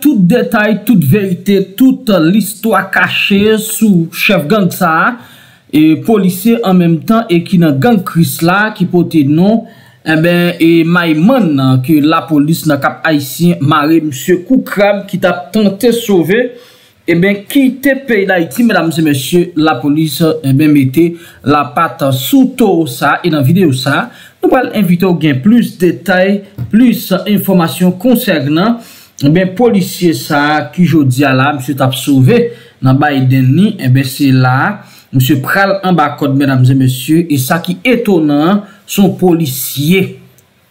Tout detay, tout verite, tout listwa kache sou chef gang sa e Polise en menm tan e ki nan gang kris eh la ki pote nou E ben, e mayman nan ke la polise nan kap aysin mare msye Koukram ki tap tante sove E eh ben, ki te pey da iti, mdm, msye, msye, la polise menm ete la pata sou tou sa e nan video sa Nou pal invite ou gen plus detay, plus informasyon konsernan Eh ben, polisye sa, kujo di ala, msye tap souve nan baye deni, e eh ben se la, msye pral an bakot, men amze msye, e sa ki etonan, son polisye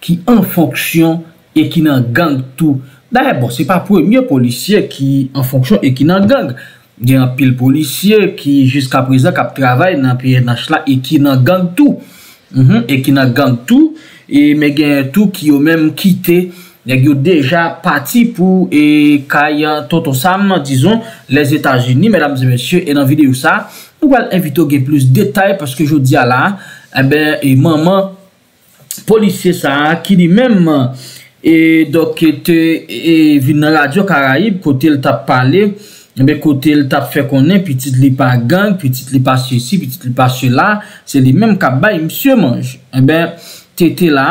ki an fonksyon e ki nan gang tou. Da, e bon, se pa premye polisye ki an fonksyon e ki nan gang. Gen apil polisye ki jiska prezant kap travay nan piye nashla e ki nan gang tou. Mhm, e ki nan gang tou, e men gen tou ki yo men mkite yag yo deja pati pou e kaya ton ton sam nan, dizon, les Etats-Unis, mesdames et messieurs, en an vide ou sa, nou wale invite ou ge plus detay, paske yo diya la, ebe, eh e maman, polisye sa, ki li men, e, doke te, e, vin nan radio Karaib, kote el tap pale, ebe, kote el tap fe konen, pi tit li pa gang, pi tit li pa se si, pi tit li pa se la, se li men, ka bay msye manj, ebe, eh te te la,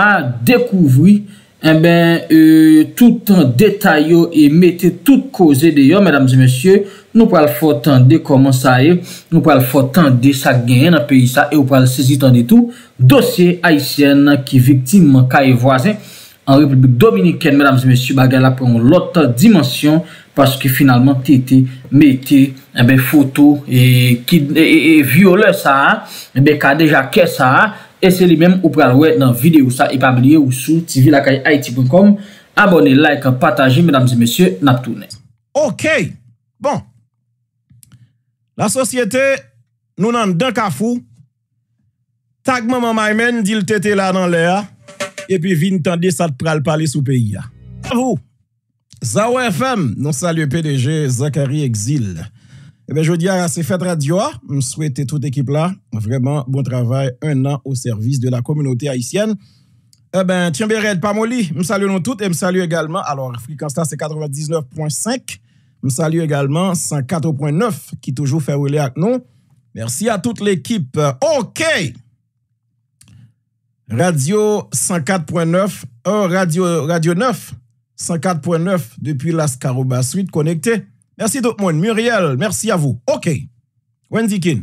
dekouvri, E ben euh, tout an detay yo e mette tout koze de yo Mèdames et mèsyè, nou pral fòt an de koman sa e Nou pral fòt an de sa genye nan peyi sa E ou pral sezit an de tou Dosye Haitien nan ki viktim ka e voisen An Republik Dominikèn, mèdames et mèsyè, bagè la pran l'otan dimensyon Paske finalman te ete eh mette foto e viole sa E ben ka deja ke sa a Ese li mem ou pral wè nan vide ou sa epabliye ou sou tv lakay haiti.com. Abone, like, pataje, menamzi monsye, nap toune. Ok, bon. La sosyete nou nan dèk afou. Tak maman maymen, dil tete la nan le a. E pi vin tande sa pral pale sou peyi a. Avou, Zaw FM, nou salye PDG Zakary Exil. Eh bien, je dis à ces fêtes radio, ah, je souhaite toute équipe là, vraiment bon travail, un an au service de la communauté haïtienne. Eh bien, tiens, Pamoli, je salue nous toutes et je salue également, alors, fréquence là, c'est 99.5. Je salue également 104.9 qui toujours fait rouler avec nous. Merci à toute l'équipe. OK! Radio 104.9, euh, Radio, Radio 9, 104.9 depuis la Scaroba Suite connecté. Mersi dout moun, Muriel, mersi avou. Ok, wensi kin?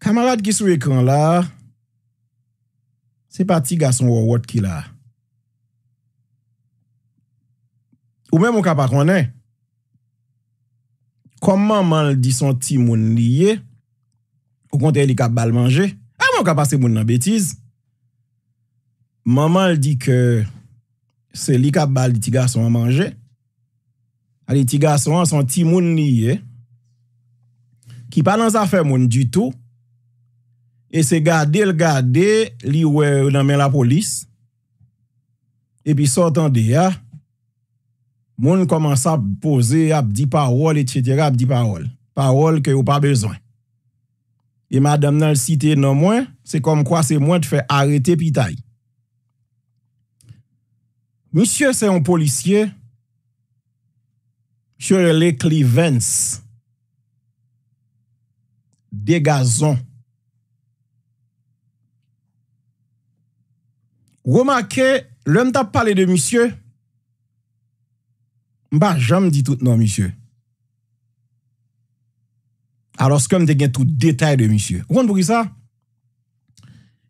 Kamalad ki sou ekran la, se pa ti gason wawot ki la. Ou men moun kapak wane? Koman man l di son ti moun liye pou konten li kap bal manje? A, moun kapak se moun nan betiz. Moun man l di ke se li kap bal di ti gason manje? a litiga son, son ti moun niye, eh. ki pa nan zafè moun du tou, e se gade, l gade, li wè ou euh, nan men la polis, e pi sotan de ya, moun koman sa pose ap di parol, et chetera, ap di parol, parol ke ou pa bezon. E madam nan l site nan mwen, se kom kwa se mwen te fè arete pi tay. Misyè se yon polisye, Chorele Klivens. Degazon. Woma ke, lèm ta pale de misye? Mba, jèm di tout nan misye. Aros kem te gen tout detay de misye. Wom pou ki sa?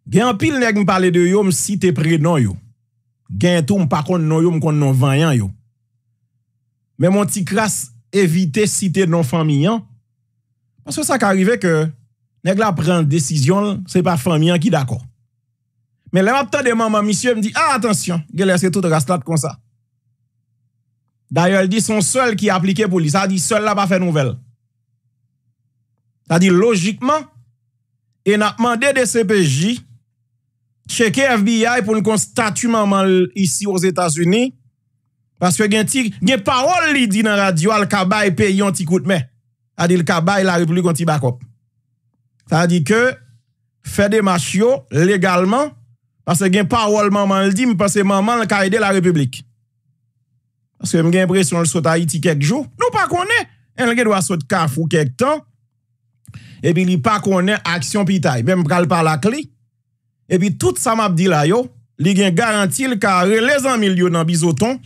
Gen apil nek mi pale de yom si te pre nan yo. Gen tout mpa kont nan yom kont nan vanyan yo. Mais mon petit évitez de cité non que Parce que ça arrive que la prenne décision c'est pas pas hein, qui d'accord. mais là d'accord. Mais de maman monsieur, me dit, ah, attention a laissé tout là comme ça. » D'ailleurs, elle dit son seul qui appliquent appliqué pour lui. Ça dit seul là pas fait nouvelle. Ça dit logiquement, il a demandé des CPJ, checker FBI pour une constater maman ici aux États-Unis, Paske gen parol li di nan radyo al kabay pe yon ti koutme. Adi l kabay la republikon ti bakop. Tadi ke, fede machyo legalman, paske gen parol manman li di, mi paske manman la kaide la republik. Paske m gen presyon l sotay iti kek jou, nou pa konen, en li gen dwa sot kaf ou kek ton, epi li pa konen aksyon pi tay. Mem pral pa lakli, epi tout sa map di la yo, li gen garanti l ka relezan mil yo nan bizoton,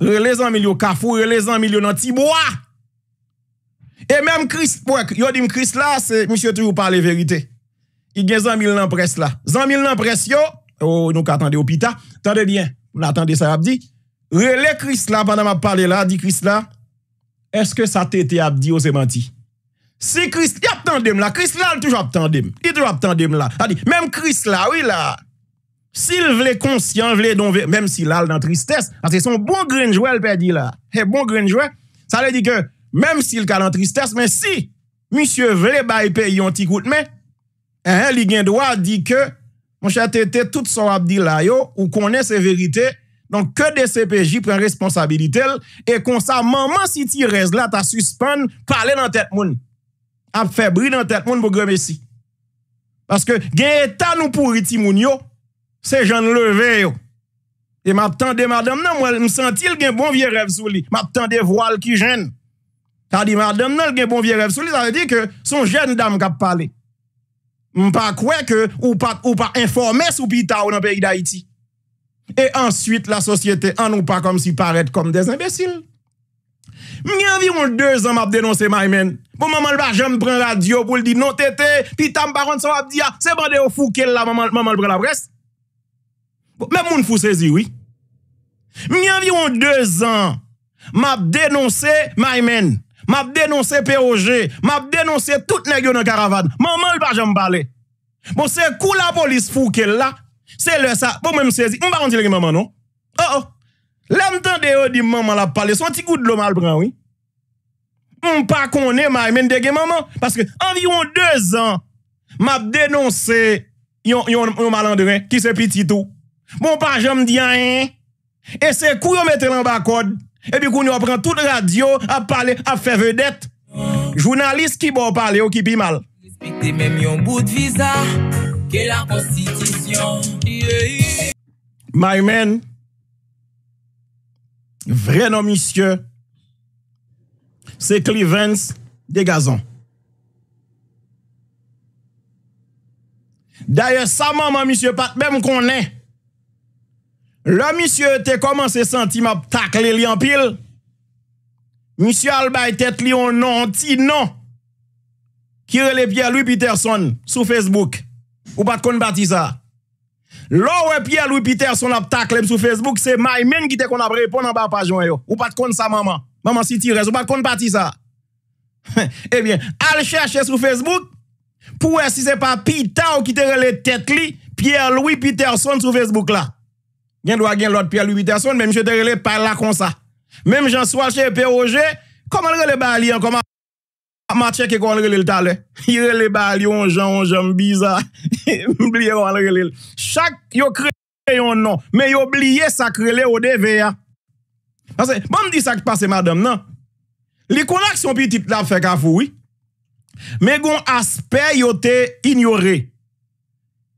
Rele zanmilyo kafou, rele zanmilyo nan tibouwa. E menm kris pwek, yo di mkris la, msye toujou pale verite. I gen zanmilyo nan pres la. Zanmilyo nan pres yo, yo oh, nou ka atande opita. Tande diyen, nou la atande sa abdi. Rele kris la, pandan ma pale la, di kris la. Eske sa tete abdi, yo se manti. Si kris, ya ptandem la, kris la toujou ap tandem. Ti toujou ap tandem la. A di, menm kris la, wila. S'il vle konsyant, vle donve, mèm si lal dan tristès, anse son bon grenjouè l'pe di la, e bon grenjouè, sa lè di ke, mèm si l kalan tristès, mè si, monsye vle bay pe yon ti kout mè, e li gen doa di ke, monsha tete tout son abdi la yo, ou konen se verite, don ke de se peji pren responsabilite l, e konsa maman si ti rez la ta suspèn, pale nan tèt moun, ap febri nan tèt moun bo gremesi. Paske gen etan ou pou riti moun yo, Se jan leve yo. E map tan de ma dam nan mwen msanti l gen bon vie rev sou li. Map tan de voal ki jen. Ta di ma dam nan l gen bon vie rev sou li. Sa de di ke son jen dam kap pale. Mpa kwe ke ou pa informes ou pi ta ou nan peyi da iti. E answit la sosyete an ou pa kom si paret kom bon, non, ah, bon, de zinbesil. Mi anvi moun de zan map denonse ma ymen. Pou maman l pa jen mpren radio pou l di non tete. Pi ta mpa ronde sa wap di ya. Se ban de ou foukel la maman l pren la brest. Mè bon, moun fous sezi, wè. Mè moun environ 2 an, mè ap denonsè Maïmen, mè ap denonsè P.O.G., mè ap denonsè tout nè gyo nan karavad. Mè moun l'par jè m'parle. Mè bon, moun se kou la polis fous ke la, se lè sa, mè moun sezi. Mè moun baranti lè gè mè mè non? O-o. Lè m'tan de yo di mè mè l'ap pale, son ti gout lò mal pran, wè. Mè moun pa konè Maïmen de gè mè mè, paske environ 2 an, mè ap denonsè yon malandren, ki se piti tou. Mon pa jom diyan E se kou yon mette lan ba kod E bi kou nou apren tout radio A pale a fe vedet Jounalist ki bo pale ou ki pi mal My men Vrenon misye Se Clevence De Gazon Daye sa maman misye pat Mem konen La misye te koman se senti m ap takle li an pil, misye al bay tet li an nan, an ti nan, ki rele pya Louis Peterson sou Facebook, ou pat kon bati sa. Lo we pya Louis Peterson ap takle m sou Facebook, se may men ki te kon ap repon an ba pajon yo, ou pat kon sa maman, maman si ti re, ou pat kon bati sa. E bien, al chache sou Facebook, pou we si se pa pita ou ki te rele tet li, pya Louis Peterson sou Facebook la. Gen do a gen lot pi alubite ason, menm chete rele pa la kon sa. Menm jan swalche pe oje, koman rele bali an, koman matreke kon rele talen. Y rele bali an jan, an jan biza. Mbliye wan rele. Chak yo krele yon nan, men yobliye sa krele o de veya. Basen, ban mi di sa ki pase madame nan. Li konak son pi tip la fek a fwi. Men gon asper yo te ignore.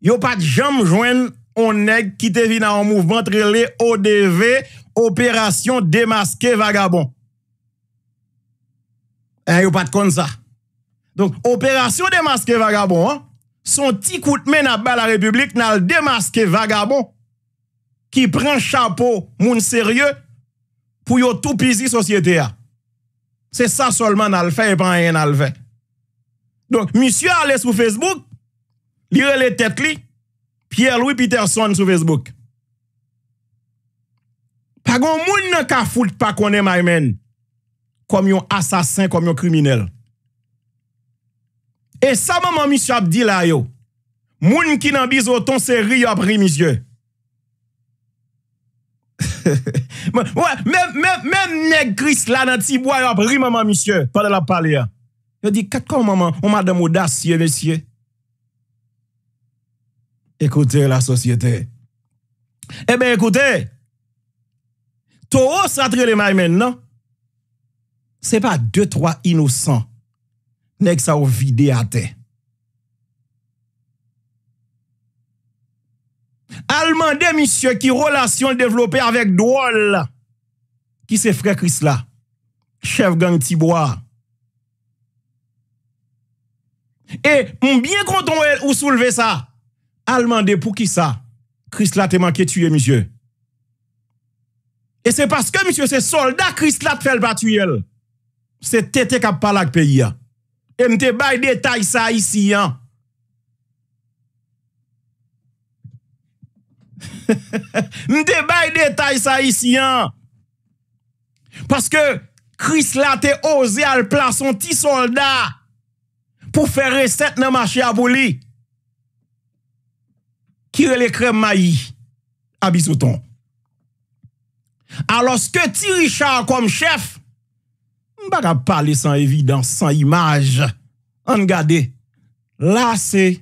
Yo pat jam jwen nan. ...on neg ki te vi nan mouvment... ...tre li O.D.V. Operasyon Demaske Vagabon. E eh, yo pat kon sa. Donk operasyon Demaske Vagabon... ...son ti koutme nan bala republik... ...nan Demaske Vagabon... ...ki pren chapo moun serye... ...pou yo tou pizi sosyete a. Se sa solman nan l fey... ...pwen yon nan l fey. Donk misyo ale sou Facebook... ...lire le tet li... Pierre Louis Peterson sou Facebook. Pagon moun nan ka foute pa konen maymen, kom yon asasin, kom yon kriminel. E sa maman misyo ap di la yo, moun ki nan bizoton se ri yop ri misyo. Mwen nekris la nan ti boy yop ri maman misyo, fade la pale ya. Yo di kat kon maman, maman de modas ye, ve sye. Ekoute la sosyete. Ebe eh ekoute, to os atre le may men nan, se pa de troa inosan, nek sa ou vide ate. Almande misye ki relasyon de devlope avèk dool, ki se frekris la, chev gang tibwa. E moun bien konton ou souleve sa, Alman de pou ki sa... Chris la te manke tuye, misye. E se paske, misye, se solda Chris la te fel batuyel. Se tete kap palak peyi ya. E mte bay detay sa isi ya. Mte bay detay sa isi ya. Paske Chris la te oze al plan son ti solda... pou fe resep nan machi aboli... qui est maï crème à Bissoton, Alors ce que Thierry Richard comme chef, je ne parler sans évidence, sans image. En gade. Là, c'est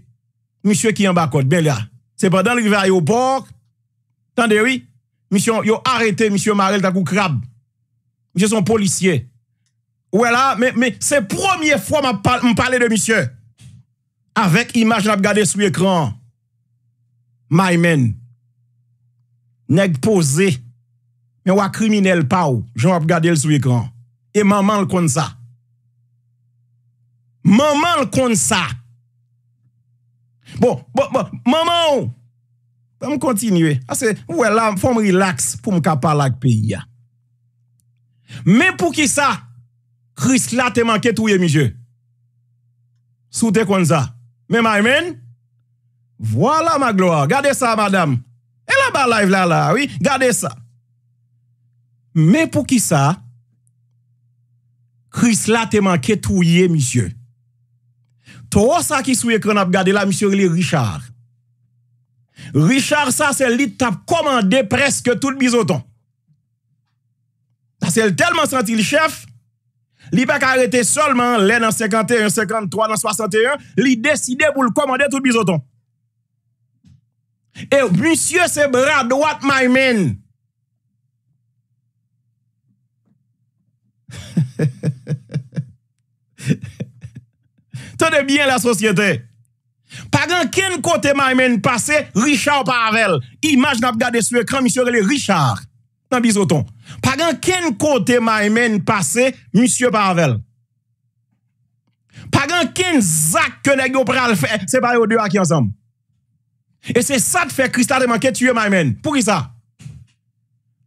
monsieur qui est en bas Ben là, c'est pendant le au port. Tendez, oui. Monsieur, yo arrêté monsieur Marel Takou crabe Monsieur son policier. Ouais là, mais, mais c'est première fois que je parle de monsieur. Avec image, je regarde sur l'écran. may men neg pose men wak krimine l pa ou joun wap gade l sou ekran e maman l kon sa maman l kon sa bon, bon, bon maman ou mwen kontinwe fom relax pou m kapal ak pi ya men pou ki sa risk la te manke touye mi je sou te kon sa men may men men Voilà ma gloire. Gardez ça, madame. Et là-bas, live là, là, oui. Gardez ça. Mais pour qui ça? Chris, là, t'es manqué touillé, monsieur. Toi, ça qui sous qu'on a là, monsieur, il Richard. Richard, ça, c'est lui qui commandé presque tout le bisoton. Parce c'est tellement senti le chef, il pas arrêté seulement l'année 51, 53, dans 61, il décidé pour le commander tout le bisoton. E, monsye se bradouat maymen. Tote byen la sosyete. Pagan ken kote maymen pase, Richard Parvel. Imaj nap gade su ekran, monsye rele Richard. Nan bizoton. Pagan ken kote maymen pase, monsye Parvel. Pagan ken zak konek yo pral fe. Se pare ou de ak yon samm. E se sa te fe Krist la deman ke tuye Maymen. Pou ki sa?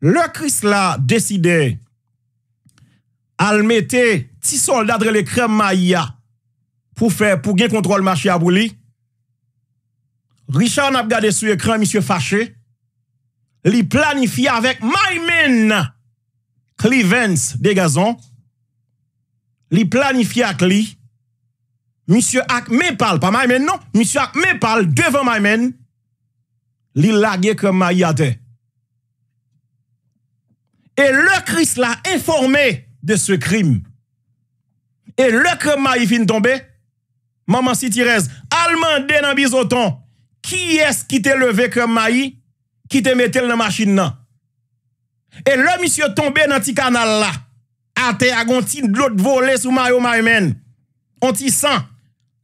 Le Krist la deside al mette ti soldadre le kre Mayya pou gen kontrol machi abou li. Richard nap gade sou ye kre misye fache. Li planifi avèk Maymen kli vens de gazan. Li planifi ak li misye ak me pal, pa Maymen non, misye ak me pal devan Maymen li lage kèm mayi ate. E le kris la informe de se krim. E le kèm mayi fin tombe, maman si tirez, alman den an bizoton, ki es ki te leve kèm mayi, ki te metel nan masjin nan. E le misyo tombe nan ti kanal la, ate agon ti glot volè sou mayo maymen, an ti san,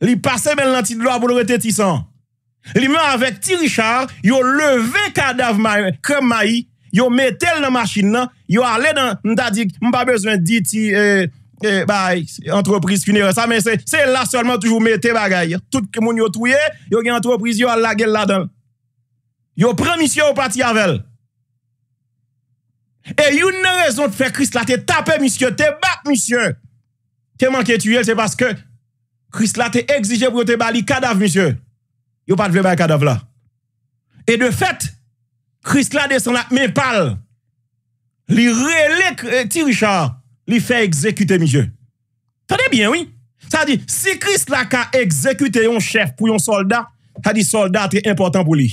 li pase men nan ti glot voulore te ti san. Li mè avèk ti Richard, yo levè kadav kèm ma yi, yo mè tel nan masjin nan, yo alè nan, mè ta dik, mè pa bezwen di ti, eh, eh, ba, entreprise finire sa, mè se, se la solman toujou mè te bagay, tout ke moun yo touye, yo gen entreprise yo al la gel la dan. Yo pren misyon ou pati avèl. E yon nè rezon te fè Christ la te tape, misyon, te bat, misyon. Te manke tuyèl, se paske Christ la te exige pou yo te bali kadav, misyon. Yo pat vleman kada vla. E de fet, Chris lade son ap me pal, li relek eh, ti Richard, li fe ekzekute mi je. Tade bien, oui. Sa di, si Chris laka ekzekute yon chef pou yon soldat, sa di soldat te important pou li.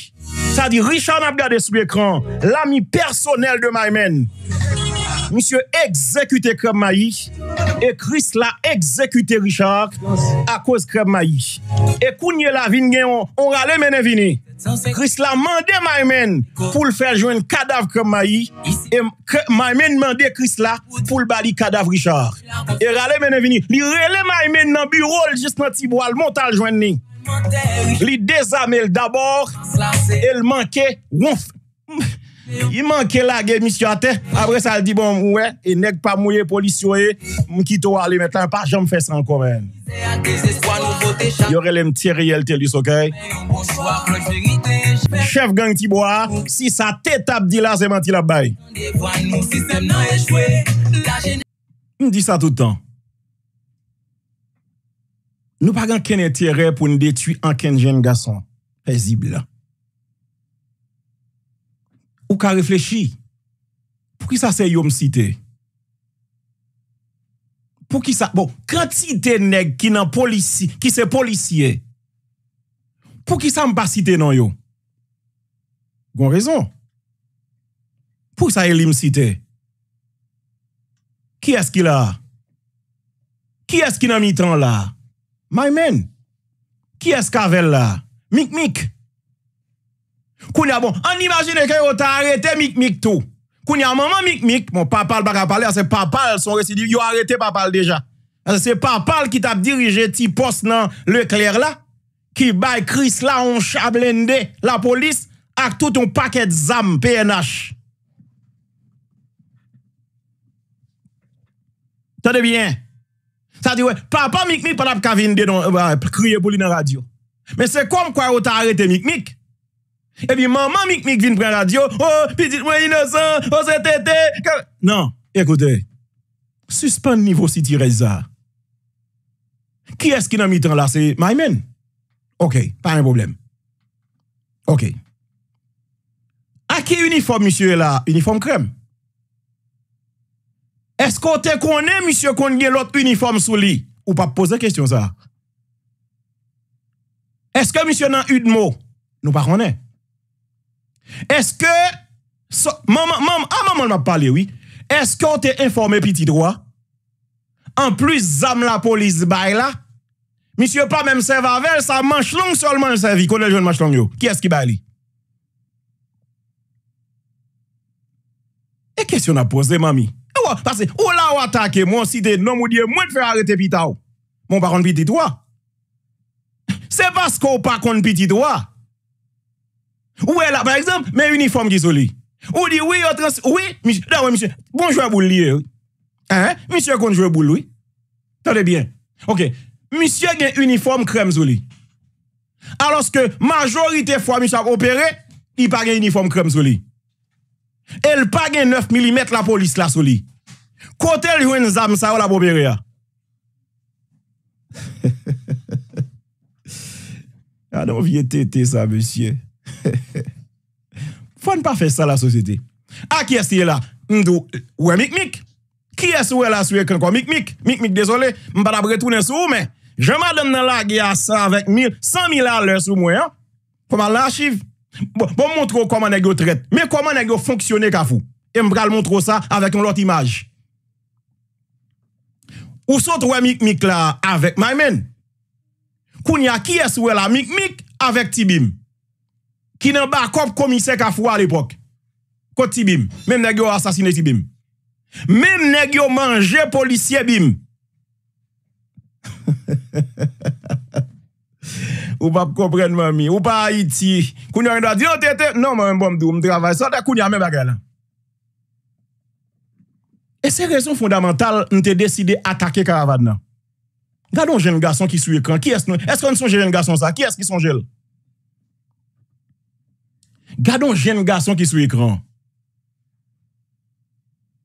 Sa di, Richard nab gade sou l'ekran, l'ami personel de my men, mi se ekzekute kèm ma yi, E Kris la ekzekute Richard akwes kreb ma yi. E kounye la vin gen yon, on rale menen vini. Kris la mande may men pou l fè jwen kadav kreb ma yi. E may men mande Kris la pou l bali kadav Richard. E rale menen vini. Li rele may men nan birol jist nan tibwal, montal jwen ni. Li dezamel dabor, el manke wouf. I manke la gen misyo ate, apre sa li di bon mwen, e nek pa mwenye polisyo e, mkito wale metan pa jom fes an koumen. Yore lem ti reyel telis ok? Chef gang ti bo a, si sa te tap di la, seman ti la bay. M di sa toutan. Nou pa gen ken e ti re pou n de tu an ken jen gason. E zi blan. Ou ka reflechi? Pou ki sa se yo msite? Pou ki sa... Bon, kati te neg ki se polisye? Pou ki sa mba site nan yo? Gon rezon. Pou ki sa elim site? Ki eski la? Ki eski nan mi tan la? May men. Ki eska vel la? Mik mik. Mik. Koun ya bon, an imagine ke yo ta arete mik-mik tou. Koun ya maman mik-mik, moun papal baka pale, an se papal son residi, yo arete papal deja. An se se papal ki tap dirije ti pos nan le kler la, ki bay kris la on chablende la polis, ak tout un paket zam PNH. Tade byen. Sa di we, papa mik-mik pan ap kavinde, eh, kriye pou li nan radyo. Men se kom kwa yo ta arete mik-mik, evi man, man mik mik vin pren radio o, oh, pi dit mwen inosan, o oh, se tete nan, ekote suspande nivou si ti reza ki eski nan mi tan la se, may men ok, pa yon problem ok a ki uniform misye la uniform krem esko te konen misye kon gen lot uniform sou li ou pa pose kestyon sa esko misye nan yon mot, nou pa konen Eske, a maman m ap pale wii, eske o te informe piti droa? An plus zam la polis bayla? Misye pa menm se vavel, sa manch long solman se vi. Kone joun manch long yo? Ki eski bayli? E kes yon ap pose mami? E eh, wak pase, ou la ou atake moun si de nom ou diye moun fè arete pita ou? Moun pa kon piti droa? Se baske ou pa kon piti droa? Ou e la, par exemple, men uniform di sou li. Ou di, oui, ou trans, oui, bonjouè bou li, monsiè konjouè bou li, tade bien, ok, monsiè gen uniform krem sou li. Aloske, majorite fwa monsiè ak opere, i page uniform krem sou li. El page 9 mm la polis la sou li. Kotel yon zamsa ou la bobe ria. Ano ah vie tete sa monsiè. Fwa n pa fe sa la sositi. A ki esye la, mdou, we mik mik. Ki eswe la suye kwen kon mik mik. Mik mik desole, mbada bretounen sou men. Jema den nan la ge a sa avèk mil, san mila alè sou mwen. Koman lan chiv. Bon, bon montre ou koman negyo tret. Men koman negyo fonksyone kafou. E mbral montre ou sa avèk yon lot imaj. Ou sot we mik mik la avèk maymen. Koun ya ki eswe la mik mik avèk tibim. Ki nan ba kop komise ka fwa l'epok. Kot ti bim. Mem negyo asasine ti bim. Mem negyo manje polisye bim. Ou pa komprenman mi. Ou pa Haiti. Kouni an yon do a di. Oh, non mwen bon, mbom di ou mdravay. Sot a kouni an men bagay nan. E se rezon fondamental mte deside atake karavad nan. Gado jen gason ki sou ekran. Ki es nou? Es kon son jen gason sa? Ki es ki son jel? Gadon jen ou gason ki sou ekran.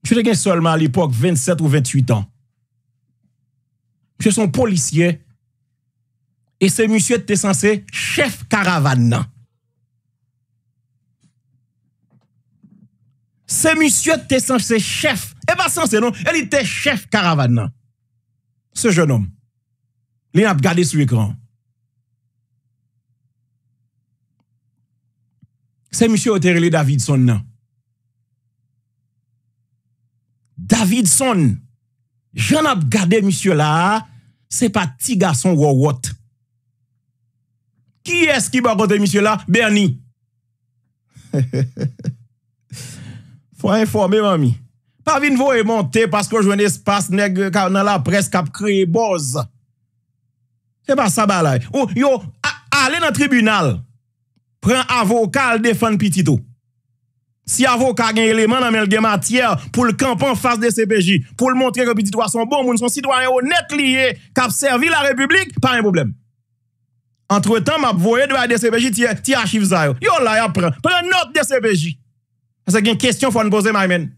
Jote gen solman l'ipok 27 ou 28 an. Jote son polisye e se musye te sanse chef karavan nan. Se musye te sanse chef, e eh ba sanse non, el ite chef karavan nan. Se jen om, li nan ap gade sou ekran. Se msye Oterele Davidson nan. Davidson. Jan ap gade msye la. Se pa ti gason wawot. Ki es ki ba kote msye la? Bernie. Fwa informe mami. Pa vin vou e monte. Pasko jwen espas neg. Ka nan la pres kap kre boz. Se pa sa balay. Yo, yo, ale nan tribunal. prend avocat défendre petit Si avocat gagne élément dans le matière pour le camp en face de CPJ, pour le montrer que petit a son bon moun, son citoyen lié, lié, a servi la République, pas un problème. Entre temps, m'a voyé de la DCPJ, ti archive ça yo. Yo là, y prend. Prends note de CPJ. Parce une question faut poser, my men.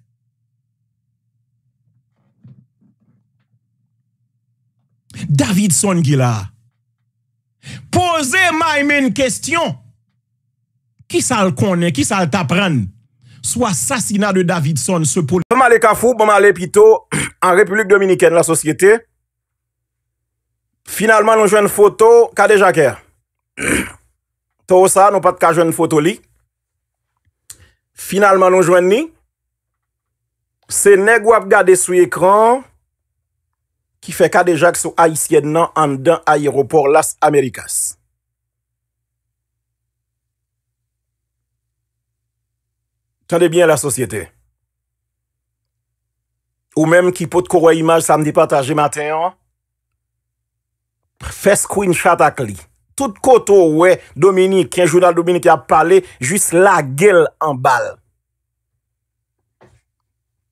Davidson qui là. Posez, my question. Ki sa l konen, ki sa l tapren, swa sasina de Davidson se pou... Bon male ka foup, bon male pito, an Republik Dominikene la sosyete, finalman nou jwen foto, ka deja kè? To sa, nou pat ka jwen foto li. Finalman nou jwen ni, se neg wap gade sou ekran, ki fe ka deja k sou aisyen nan an den ayeropor las Amerikas. Tende byen la sosyete. Ou menm ki pot kouwa imaj sa mdi pataje maten an. Fe screenshot ak li. Tout koto we, Dominique, yon jounal Dominique a pale, jis la gel an bal.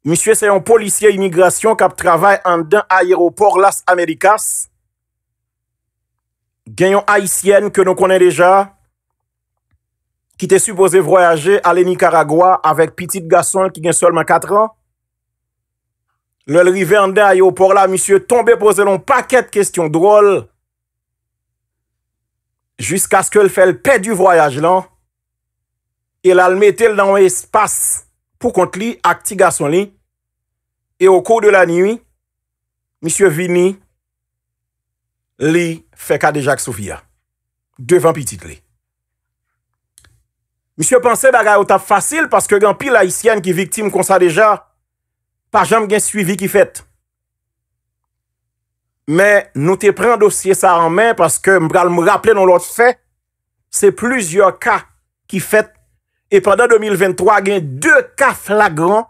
Misyè se yon polisye imigrasyon kap travay an den ayeropor las Amerikas. Gen yon Haitienne ke nou konen deja. ki te supose vroyaje ale Nicaragua avek pitit gason ki gen solman 4 an, lel rive ande a yo por la, misye tombe pose lon paket kestyon drol, jisk aske l fel pe du vroyaje lan, el al metel nan w espas pou kont li, ak ti gason li, e o kou de la niwi, misye vini, li fe ka de Jacques Soufia, devan pitit li. Misi yo panse baga yo ta fasil paske gen pil la isyane ki viktim kon sa deja pa jam gen suivi ki fet. Men nou te pren dosye sa anmen paske mbral m rappel non lot fe se plizyor ka ki fet e padan 2023 gen de ka flagran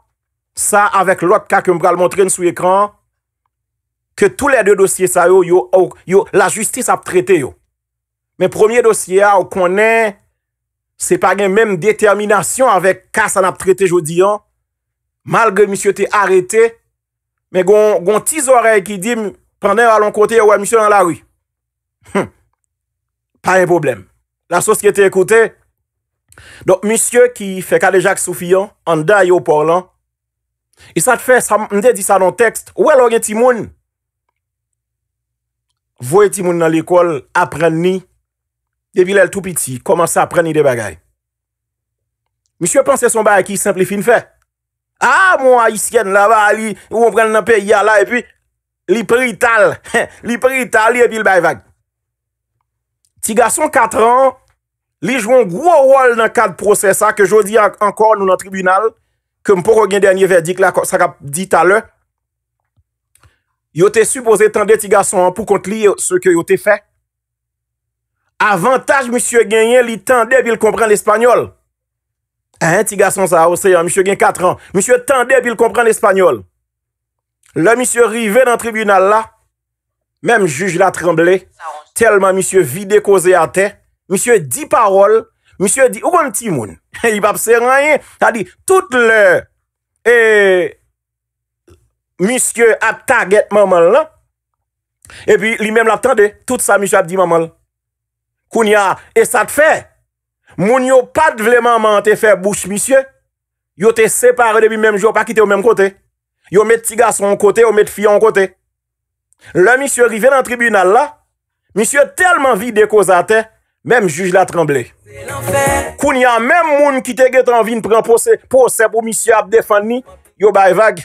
sa avek lot ka ke mbral montren sou ekran ke tou le de dosye sa yo yo la justis ap trete yo. Men premier dosye a ou konen Se pa gen menm determinasyon avèk kas an ap trete jodi an, mal gen misye te arete, men gon tiz ore ki di, prende alon kote yon wè misye nan la wè. Pa yon problem. La sos ki te ekote, don misye ki fe kade Jacques Soufian, an da yon porlan, isat fe, mde di sa non tekst, wè lò gen timoun, wè gen timoun nan l'ekol apren ni, ye vil el tou piti, komanse apreni de bagay. Misyon panse son bagay ki simplifin fe. A, moun a isken la va, li ou vren nan pe yala, e pi li pri tal, li pri tal, li epil bagay. Ti gason 4 an, li jvon gwo wol nan kad prosesa, ke jodi ankor nou nan tribunal, ke mpo kwen gen denye verdik la, sa kap di talen, yo te supose tan de ti gason anpou kont li e se ke yo te fe, Avantaj msye genyen li tende pi l kompren l espanyol. Hein, ti gason sa, msye genyen 4 an. Msye tende pi l kompren l espanyol. Le msye rive nan tribunal la, mem juj la tremble, telman msye vide koze ate, msye di parol, msye di, ou kon ti moun? Yip ap se rayen. Ta di, tout le msye ap taget mamal la, epi li mem la tende, tout sa msye ap di mamal la. Koun ya, e sa te fe, moun yo pat vleman mante fe bouche misye, yo te separe debi menm jo pa kite o menm kote, yo met ti gason kote, yo met fiyon kote. Le misye rive nan tribunal la, misye telman vide kozate, menm juj la tremble. Koun ya, menm moun kite getan vin prempose, pose pou misye ap defan ni. Yo ba evag,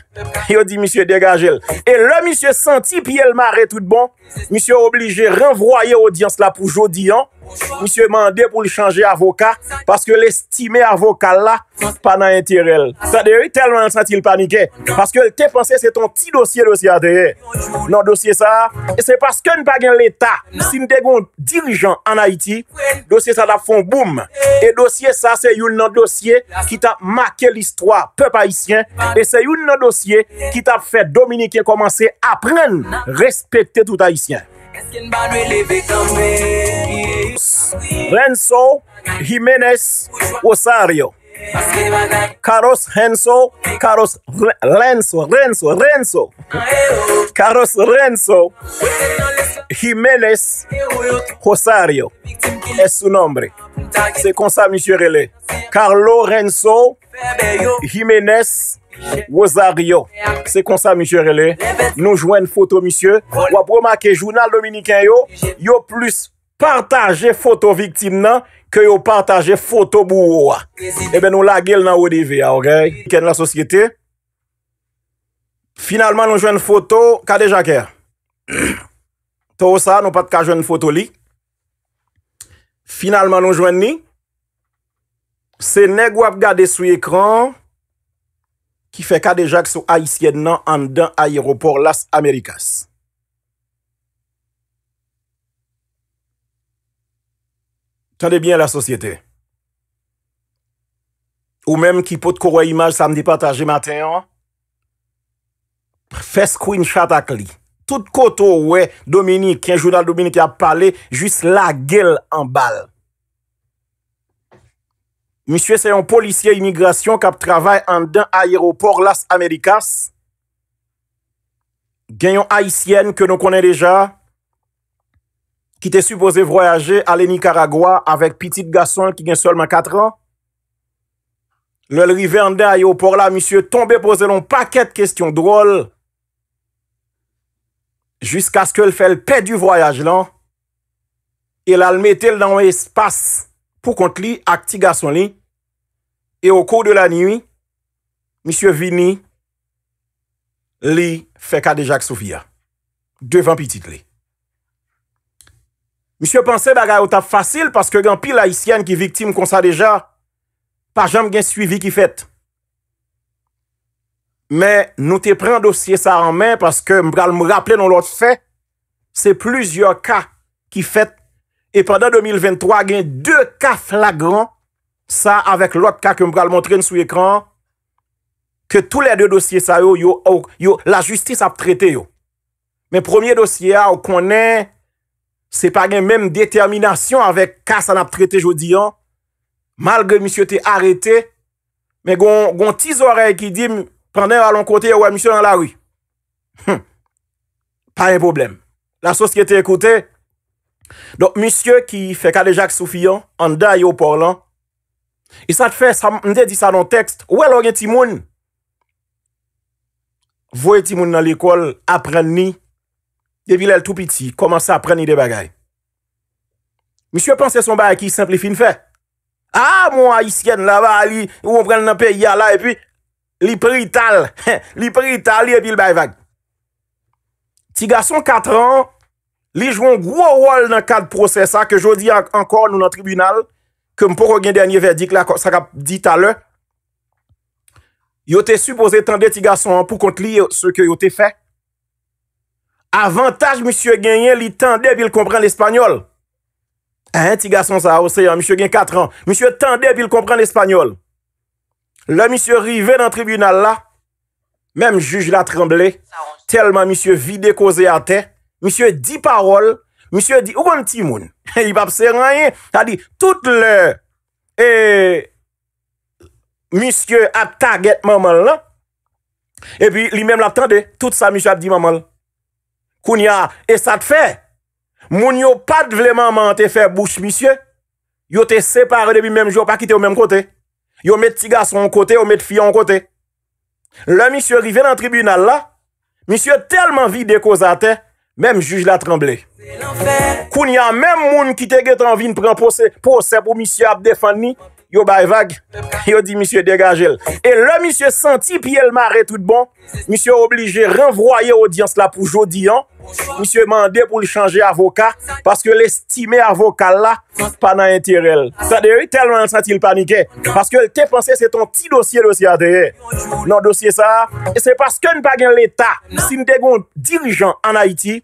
yo di msye degajel. E le msye senti pi el mare tout bon, msye oblige renvoye audyans la pou jodi an, Ou se mande pou li chanje avoka Paske l'estime avoka la Panan entirel Sa deri telman san til panike Paske te panse se ton ti dosye dosye a deri Non dosye sa Se paske n pa gen l'eta Si n de gon dirijan an Haiti Dosye sa da fon boom E dosye sa se yon nan dosye Ki ta make l'istwa pep Haitien E se yon nan dosye Ki ta fe Dominique komanse apren Respette tout Haitien Kaske n pa lue leve kambi Renzo Jimenez Osario Carlos Renzo, Carlos Renzo, Renzo, Renzo. Carlos Renzo Jiménez Osario est son nombre. C'est comme ça, monsieur Relais. Carlo Renzo Jiménez Osario C'est comme ça, monsieur Relais. Nous jouons une photo, monsieur. Vous remarquez, journal dominicain, yo, yo plus partaje foto viktim nan, ke yo partaje foto bou ou a. Ebe nou la gel nan OTV a, okey? Ken la sosyete? Finalman nou jwen foto, kade jake? To ou sa, nou pat ka jwen foto li. Finalman nou jwen ni, se neg wap gade sou ekran, ki fe kade jake sou aisyen nan andan a eropor las Amerikas. Tende byen la sosyete. Ou menm ki pot korwa imaj sa mdi pataje maten an. Fe screenshot ak li. Tout koto we, Dominique, yon jounal Dominique a pale, jis la gel an bal. Misyè seyon polisye imigrasyon kap travay an den ayeropor las Amerikas. Ganyon Haitienne ke nou konen deja. ki te supose voyaje ale Nicaragua avek pitit gason ki gen solman 4 lan, lel rivernde ay yo por la, misye tombe pose lon paket kestyon drol, jisk aske l fel pe du voyaje lan, el al metel nan w espas pou kont li, ak ti gason li, e o kou de la niwi, misye vini, li fe kade Jacques Souvia, devan pitit li. Misi yo panse baga yo tap fasil, paske gen pil la isyane ki viktim kon sa deja, pa jam gen suivi ki fet. Men nou te pren dosye sa anmen, paske mbral m rappele non lot fe, se pluzyor ka ki fet, e padan 2023 gen de ka flagran, sa avek lot ka ke mbral montren sou ekran, ke tou le de dosye sa yo, yo la justise ap trete yo. Men premier dosye a, ou konen, Se pa gen menm determinasyon avek kas an ap trete jodi an, malge misyo te arete, me gon tiz oreye ki di, prende alon kote, wè misyo nan la wè. Hm. Pa yon problem. La sos ki te ekote, dok misyo ki fe kade Jacques Soufian, an da yo porlan, i sa te fe, sa mde di sa nan tekst, wè lor yon timoun, wè yon timoun nan l'ekol, apren ni, te vilel tou piti, komanse apreni de bagay. Misyon panse son bagay ki simplifin fe. A, moun a isken la va, li ou vren nan pe yala, e pi, li pri tal, li pri tal, li epi l bagay vage. Ti gason 4 an, li jvon gwo wal nan kad procesa, ke jodi an kon nou nan tribunal, ke m pou ro gen denye verdik la, sa kap di talen. Yo te supose tan de ti gason an, pou kont li e, se ke yo te fe, Avantaj msye genyen li tan debil kompren l'Espanyol. Ti gason sa, msye genyen 4 an. Msye tan debil kompren l'Espanyol. Le msye rive nan tribunal la, menm juj la tremble, telman msye vide koze ate, msye di parol, msye di, ou kon ti moun? Li pap se rayen. Ta di, tout le msye ap taget maman la, epi li menm la tan deb, tout sa msye ap di maman la. Koun ya, e sa te fe, moun yo pad vleman mante fe bouche misye, yo te separe debi menm jo pa kite o menm kote, yo met ti gason kote, yo met fiyon kote. Le misye rive nan tribunal la, misye telman vide kozate, menm juj la tremble. Koun ya, menm moun kite getan vin prempose, pose pou misye ap defani. yo ba evag, yo di misye bon. degajel. E lò misye senti pi el mare tout bon, misye oblige renvoye odians la pou jodi an, misye mande pou li chanje avoka paske l'estime avoka la pa nan entirel. Sa dewe, telman l sati l panike, paske te panse se ton ti dosye dosye a dewe. Nan dosye sa, se paske n pa gen l eta, si n degon dirijan an Haiti,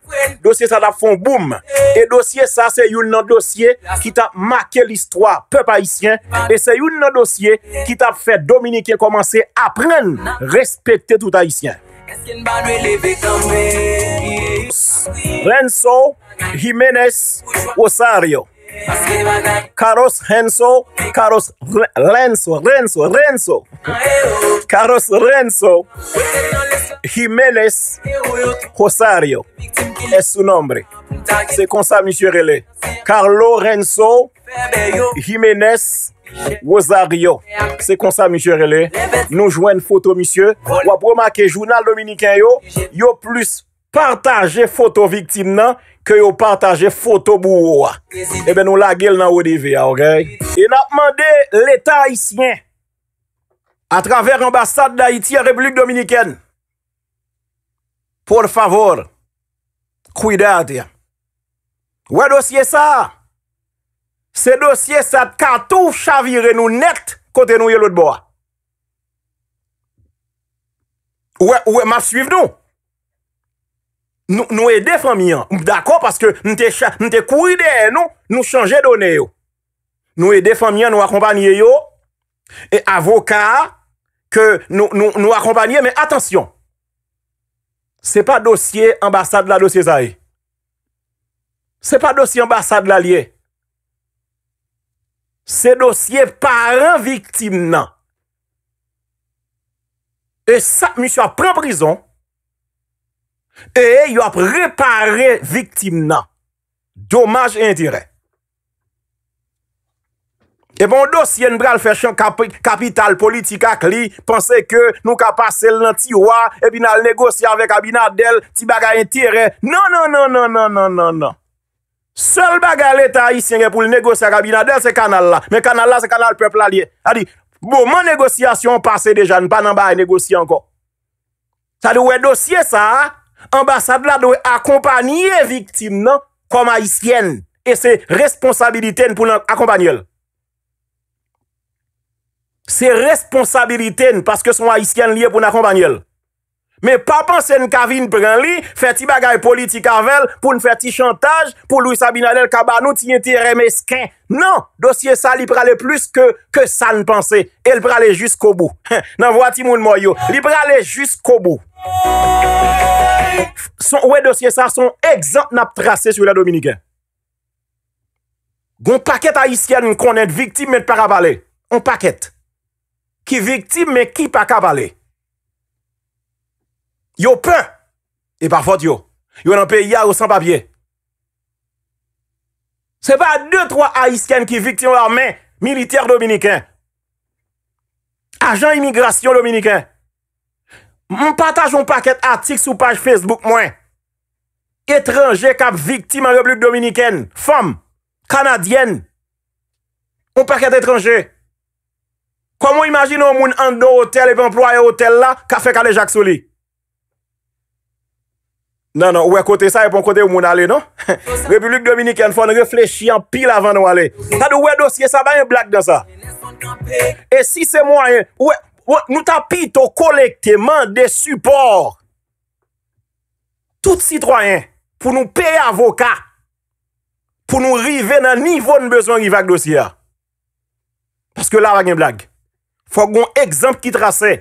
dosye sa da fon boum. E dosye sa se yon nan dosye ki ta make l istwa pe pa isyen, e Se yon nan dosye ki ta fè Dominik Kè komanse apren Respektè tout haisyen Renso Jiménez Osario Karos Renso Karos Renso Karos Renso Jiménez Osario E sou nombre Se konsa mishirele Karlo Renso Jiménez Yo zaryo, se konsa misherele, nou jwen foto mishye, wap roma ke jounal dominiken yo, yo plus pantaje foto viktim nan, ke yo pantaje foto bou oua. Ebe nou la gel nan OTV a, ok? E na pman de l'Etat Haitien, a traver ambasade d'Haiti a Republik Dominiken, por favor, kouidad ya, wad osye sa? Wad osye sa? Se dosye sa katou chavire nou net kote nou yon lout bo a. Ouè, e, ouè, e, map suiv nou. Nou e defanmian. Mp dako, paske mte kou ide nou, nou chanje donè yo. Nou e defanmian, nou akompanyè yo. E avokar, ke nou akompanyè, men atensyon. Se pa dosye ambasade la dosye zaye. Se pa dosye ambasade la liye. Se dosye paran viktim nan. E sa, misyo ap pran prizon. E e, yo ap repare viktim nan. Domaj e intire. E bon dosye n bral fè chan kapital politik ak li. Pense ke nou ka pase l nan tiwa. E bin al negosye avè kabina del. Ti baga intire. Nan nan nan nan nan nan nan nan nan. Sol bagay lè ta Haitien gen pou lè negosye akabina del se kanal la. Men kanal la se kanal pepl la liye. A di, bon, man negosye asyon pase deja, n'panan ba ay negosye ankon. Sa dwe dosye sa, ambasade la dwe akompanyye viktim nan kom Haitien. E se responsabiliten pou lè akompanyye lè. Se responsabiliten paske son Haitien liye pou lè akompanyye lè. Me pa panse n'kavi n'pran li, fè ti bagay politi kavel, pou n'fè ti chantaj, pou Louis Sabinadel Kabano ti n'yeti remesken. Nan, dosye sa li prale plus ke sa n'pense, el prale jusqu'o bou. Nan vwati moun mwoyo, li prale jusqu'o bou. Ouè dosye sa son egzant nap trase sou la Dominiken. Gon paket a isken m konen viktib men par avale. On paket. Ki viktib men ki pa kabale. Yo pe, e pa fote yo. Yo nan pe ya ou san papye. Se pa de tro a isken ki viktyon armen, militer dominiken. Ajan imigrasyon dominiken. Mou pataj moun paket atik sou page Facebook mwen. Etranje kap viktyman reblik dominiken. Fom, kanadyen. Moun paket etranje. Kwa moun imajin moun ando hotel, epi employe hotel la, ka fek ale jak soli. Nan nan, ouwe kote sa e pon kote ou moun ale, non? non Republik non? Dominik yon foun reflechian pil avan nou ale. Tade ouwe dosye, sa ba yon blag dan sa. E si se mwen, ouwe, nou tapit ou kolekte man de suport. Tout sitroyen pou nou pe avoka. Pou nou rive nan nivou nbezwen ki vak dosye a. Paske la vak yon blag. Fok goun ekzamp ki trase.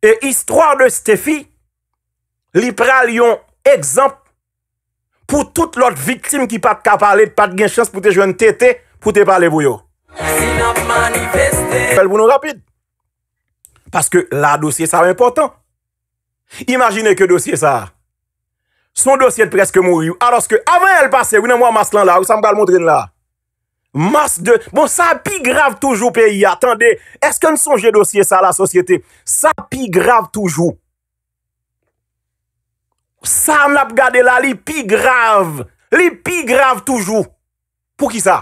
E istroar de ste fi, li pral yon... Ekzamp pou tout lot viktim ki pat ka pale, pat gen chans pou te jwen tete, pou te pale bou yo. Fèl bou nou rapide. Paske la dosye sa va important. Imagine ke dosye sa. Son dosye preske mou yu. Aroske avan el pase, wine mwa mas lan la, wisam bal moun drin la. Mas de, bon sa pi grave toujou peyi. Atande, eske n sonje dosye sa la sosyete? Sa pi grave toujou. Sa an ap gade la li pi grav, li pi grav toujou. Pou ki sa?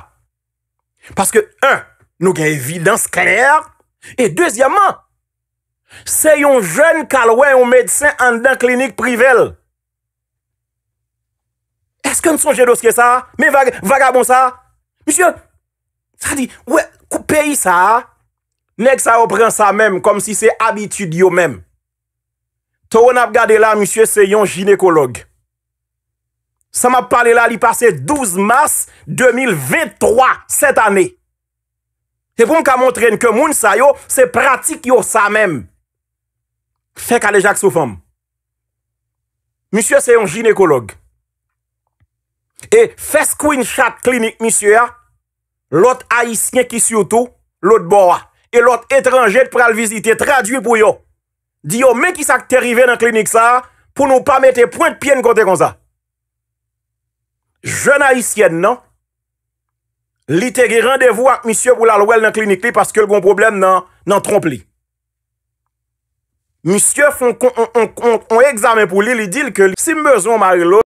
Paske, an, nou gen evidans kler, e, dezyaman, se yon jen kalwe yon medsen an den klinik privel. Eske an sonje doske sa? Men vagabon sa? Misyon, sa di, wè, kou peyi sa? Nek sa opren sa mem, kom si se abitud yo mem. Tou an ap gade la, monsye, se yon ginekolog. Sa m ap pale la, li pase 12 mars 2023, set ane. E pou an ka montren ke moun sa yo, se pratik yo sa men. Fek ale jak sou fom. Monsye, se yon ginekolog. E feskou in chat klinik, monsye, lout a yisne ki syoutou, lout boa. E lout etranjete pral vizite, traduy pou yo. Di yo men ki sa terive nan klinik sa pou nou pa mette pointe pien kote kon sa. Jeun ha isyen nan. Li tege randevou ak misye pou la lwel nan klinik li paske lgon problem nan tromp li. Misye fon kon kon kon kon kon eksamen pou li li dil ke li. Si mbezou ma ilo.